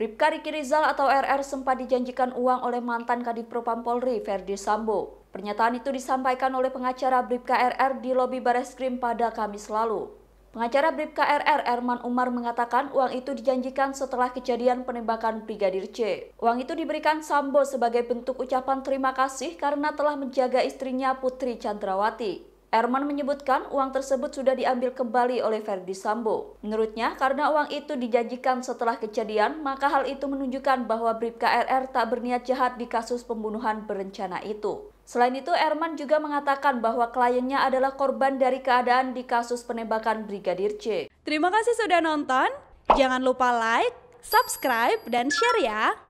Bribka Riki Rizal atau RR sempat dijanjikan uang oleh mantan Kadif Propam Polri Ferdi Sambo. Pernyataan itu disampaikan oleh pengacara Bribka RR di lobi Bareskrim pada Kamis lalu. Pengacara Bribka RR Erman Umar mengatakan uang itu dijanjikan setelah kejadian penembakan Brigadir C. Uang itu diberikan Sambo sebagai bentuk ucapan terima kasih karena telah menjaga istrinya Putri Chandrawati. Erman menyebutkan uang tersebut sudah diambil kembali oleh Verdi Sambo. Menurutnya, karena uang itu dijanjikan setelah kejadian, maka hal itu menunjukkan bahwa Bribka RR tak berniat jahat di kasus pembunuhan berencana itu. Selain itu, Erman juga mengatakan bahwa kliennya adalah korban dari keadaan di kasus penembakan Brigadir C. Terima kasih sudah nonton. Jangan lupa like, subscribe, dan share ya.